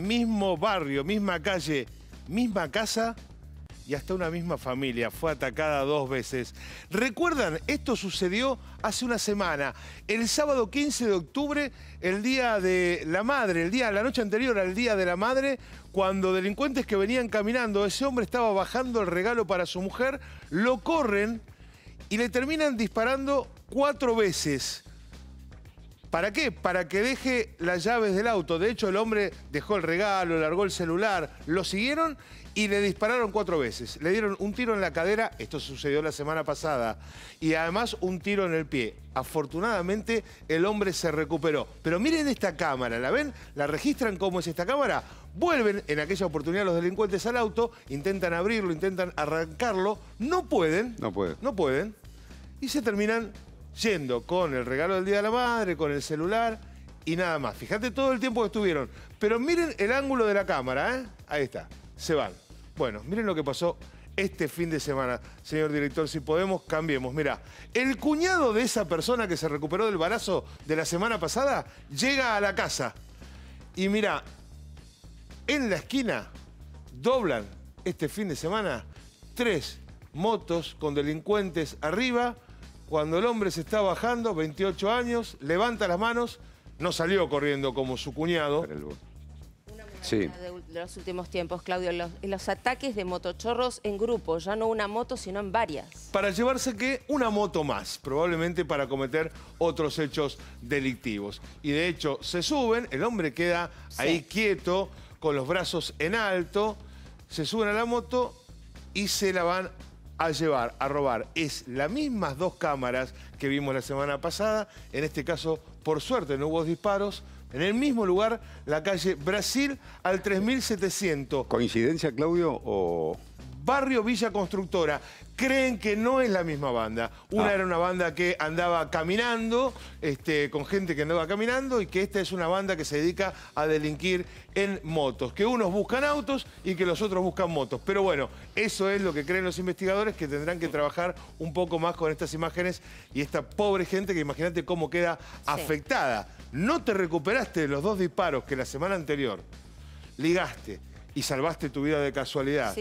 mismo barrio, misma calle, misma casa y hasta una misma familia fue atacada dos veces. ¿Recuerdan? Esto sucedió hace una semana, el sábado 15 de octubre, el día de la madre, el día, la noche anterior al día de la madre, cuando delincuentes que venían caminando, ese hombre estaba bajando el regalo para su mujer, lo corren y le terminan disparando cuatro veces. ¿Para qué? Para que deje las llaves del auto. De hecho, el hombre dejó el regalo, largó el celular, lo siguieron y le dispararon cuatro veces. Le dieron un tiro en la cadera, esto sucedió la semana pasada, y además un tiro en el pie. Afortunadamente, el hombre se recuperó. Pero miren esta cámara, ¿la ven? ¿La registran cómo es esta cámara? Vuelven en aquella oportunidad los delincuentes al auto, intentan abrirlo, intentan arrancarlo, no pueden. No pueden. No pueden. Y se terminan yendo con el regalo del Día de la Madre, con el celular y nada más. Fíjate todo el tiempo que estuvieron. Pero miren el ángulo de la cámara, ¿eh? Ahí está, se van. Bueno, miren lo que pasó este fin de semana. Señor director, si podemos, cambiemos. Mira, el cuñado de esa persona que se recuperó del balazo de la semana pasada llega a la casa. Y mira, en la esquina doblan este fin de semana tres motos con delincuentes arriba cuando el hombre se está bajando, 28 años, levanta las manos, no salió corriendo como su cuñado. Sí. De, los últimos tiempos, Claudio, los, ataques de motochorros en grupo, ya no una moto, sino en varias. Para llevarse ¿qué? una moto más, probablemente para cometer otros hechos delictivos. Y de hecho, se suben, el hombre queda ahí quieto, con los brazos en alto, se suben a la moto y se la van a llevar, a robar. Es las mismas dos cámaras que vimos la semana pasada. En este caso, por suerte, no hubo disparos. En el mismo lugar, la calle Brasil al 3700. ¿Coincidencia, Claudio, o...? Barrio Villa Constructora. Creen que no es la misma banda. Una ah. era una banda que andaba caminando, este, con gente que andaba caminando, y que esta es una banda que se dedica a delinquir en motos. Que unos buscan autos y que los otros buscan motos. Pero bueno, eso es lo que creen los investigadores, que tendrán que trabajar un poco más con estas imágenes y esta pobre gente que imagínate cómo queda afectada. No te recuperaste de los dos disparos que la semana anterior ligaste y salvaste tu vida de casualidad.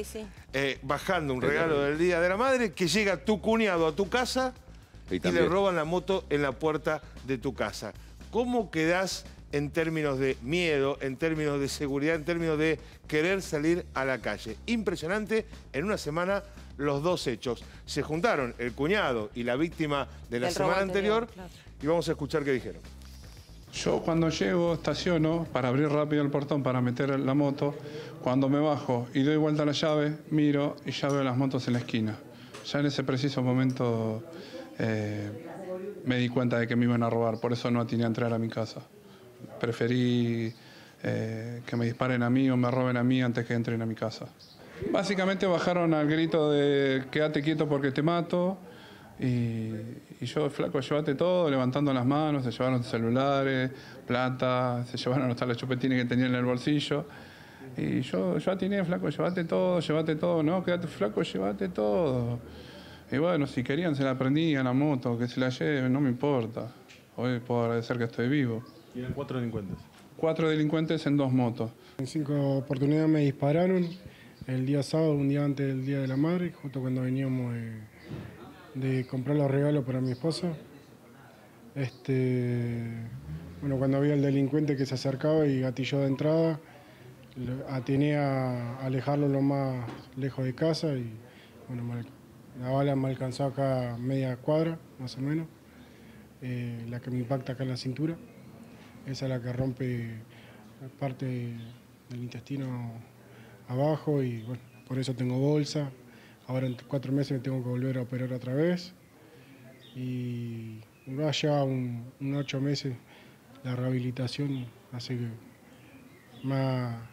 Eh, bajando un regalo del Día de la Madre que llega tu cuñado a tu casa y, le roban la moto en la puerta de tu casa. ¿Cómo quedás en términos de miedo, en términos de seguridad, en términos de querer salir a la calle? Impresionante, en una semana los dos hechos. Se juntaron el cuñado y la víctima de la semana anterior, y vamos a escuchar qué dijeron. Yo cuando llego, estaciono para abrir rápido el portón para meter la moto. Cuando me bajo y doy vuelta a la llave, miro y ya veo las motos en la esquina. Ya en ese preciso momento eh, me di cuenta de que me iban a robar, por eso no atiné a entrar a mi casa. Preferí eh, que me disparen a mí o me roben a mí antes que entren a mi casa. Básicamente bajaron al grito de quédate quieto porque te mato. Y, yo, flaco, llevate todo, levantando las manos, se llevaron los celulares, plata, se llevaron hasta los chupetines que tenía en el bolsillo. Y yo, yo atiné, flaco, llevate todo, llévate todo, no, quédate flaco, llévate todo. Y bueno, si querían se la prendían la moto, que se la lleven, no me importa. Hoy puedo agradecer que estoy vivo. ¿Y eran cuatro delincuentes? Cuatro delincuentes en dos motos. En cinco oportunidades me dispararon el día sábado, un día antes del Día de la Madre, justo cuando veníamos de comprar los regalos para mi esposa. Este, bueno, cuando había el delincuente que se acercaba y gatilló de entrada, atiné a alejarlo lo más lejos de casa y la bala me alcanzó acá media cuadra, más o menos, eh, la que me impacta acá en la cintura. Esa es la que rompe parte del intestino abajo y por eso tengo bolsa, Ahora en cuatro meses me tengo que volver a operar otra vez. Y va ya un, un ocho meses la rehabilitación, hace que más